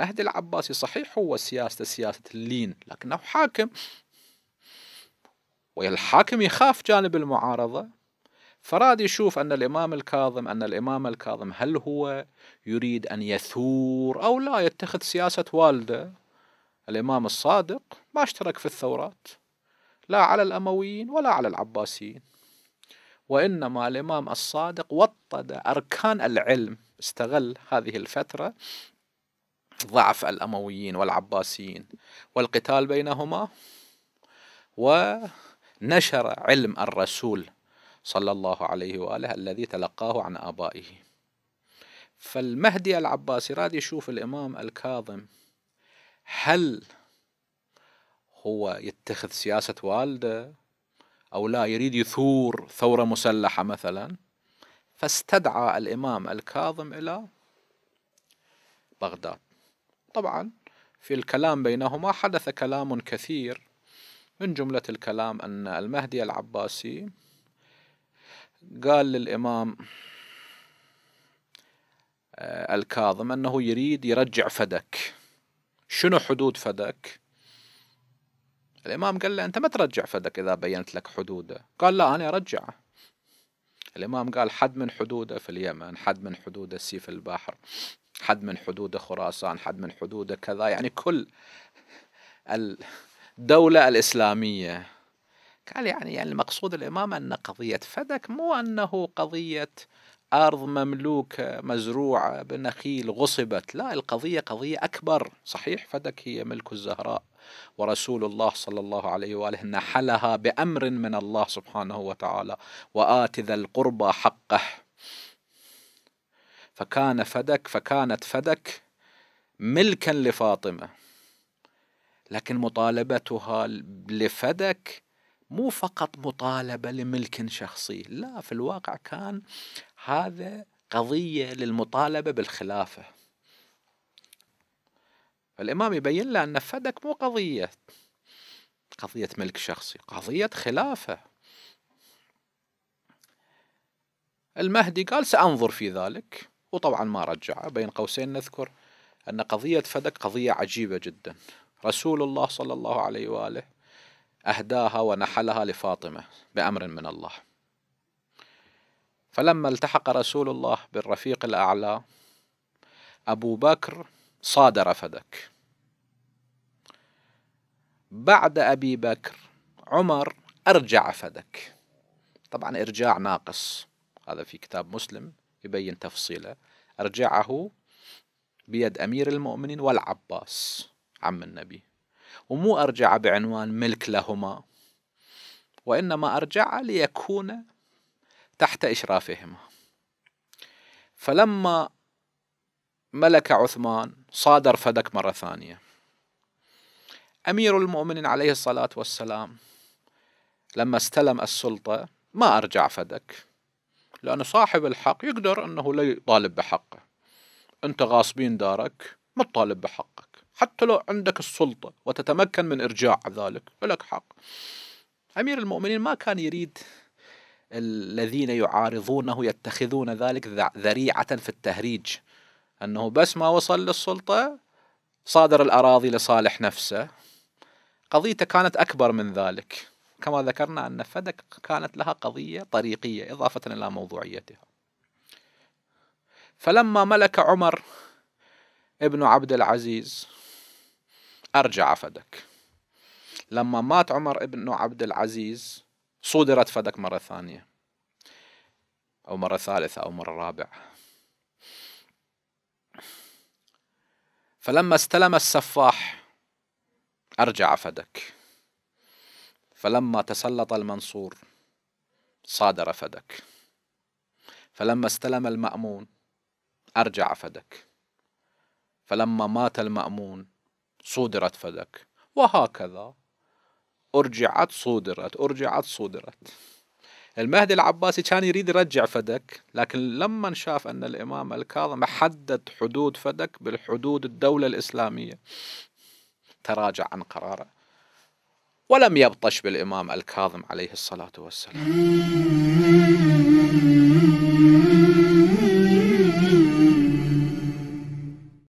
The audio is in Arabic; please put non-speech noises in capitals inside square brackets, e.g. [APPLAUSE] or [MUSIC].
مهدي العباسي صحيح هو سياسته سياسة اللين لكنه حاكم والحاكم يخاف جانب المعارضة فراد يشوف أن الإمام الكاظم أن الإمام الكاظم هل هو يريد أن يثور أو لا يتخذ سياسة والده الإمام الصادق ما اشترك في الثورات لا على الأمويين ولا على العباسيين وإنما الإمام الصادق وطد أركان العلم استغل هذه الفترة ضعف الأمويين والعباسيين والقتال بينهما ونشر علم الرسول صلى الله عليه وآله الذي تلقاه عن آبائه فالمهدي العباسي راد يشوف الإمام الكاظم هل هو يتخذ سياسة والده أو لا يريد يثور ثورة مسلحة مثلا فاستدعى الإمام الكاظم إلى بغداد طبعا في الكلام بينهما حدث كلام كثير من جملة الكلام أن المهدي العباسي قال للإمام آه، الكاظم أنه يريد يرجع فدك شنو حدود فدك الإمام قال له أنت ما ترجع فدك إذا بينت لك حدوده قال لا أنا أرجعه الإمام قال حد من حدوده في اليمن حد من حدوده سيف البحر حد من حدود خراسان حد من حدود كذا يعني كل الدولة الإسلامية قال يعني, يعني المقصود الإمام أن قضية فدك مو أنه قضية أرض مملوكة مزروعة بنخيل غصبت لا القضية قضية أكبر صحيح فدك هي ملك الزهراء ورسول الله صلى الله عليه وآله نحلها بأمر من الله سبحانه وتعالى وآت ذا القربى حقه فكان فدك فكانت فدك ملكا لفاطمه لكن مطالبتها لفدك مو فقط مطالبه لملك شخصي لا في الواقع كان هذا قضيه للمطالبه بالخلافه فالامام يبين له ان فدك مو قضيه قضيه ملك شخصي قضيه خلافه المهدي قال سأنظر في ذلك وطبعا ما رجع بين قوسين نذكر أن قضية فدك قضية عجيبة جدا رسول الله صلى الله عليه وآله أهداها ونحلها لفاطمة بأمر من الله فلما التحق رسول الله بالرفيق الأعلى أبو بكر صادر فدك بعد أبي بكر عمر أرجع فدك طبعا إرجاع ناقص هذا في كتاب مسلم يبين تفصيله أرجعه بيد أمير المؤمنين والعباس عم النبي ومو أرجع بعنوان ملك لهما وإنما أرجع ليكون تحت إشرافهما فلما ملك عثمان صادر فدك مرة ثانية أمير المؤمنين عليه الصلاة والسلام لما استلم السلطة ما أرجع فدك لأن صاحب الحق يقدر أنه لا يطالب بحقه أنت غاصبين دارك ما تطالب بحقك حتى لو عندك السلطة وتتمكن من إرجاع ذلك لك حق أمير المؤمنين ما كان يريد الذين يعارضونه يتخذون ذلك ذريعة في التهريج أنه بس ما وصل للسلطة صادر الأراضي لصالح نفسه قضيته كانت أكبر من ذلك كما ذكرنا أن فدك كانت لها قضية طريقية إضافة إلى موضوعيتها فلما ملك عمر ابن عبد العزيز أرجع فدك لما مات عمر ابن عبد العزيز صودرت فدك مرة ثانية أو مرة ثالثة أو مرة رابعة فلما استلم السفاح أرجع فدك فلما تسلط المنصور صادر فدك فلما استلم المأمون أرجع فدك فلما مات المأمون صودرت فدك وهكذا أرجعت صودرت أرجعت صودرت المهدي العباسي كان يريد يرجع فدك لكن لما شاف أن الإمام الكاظم حدد حدود فدك بالحدود الدولة الإسلامية تراجع عن قراره ولم يبطش بالإمام الكاظم عليه الصلاة والسلام [LAUGHS]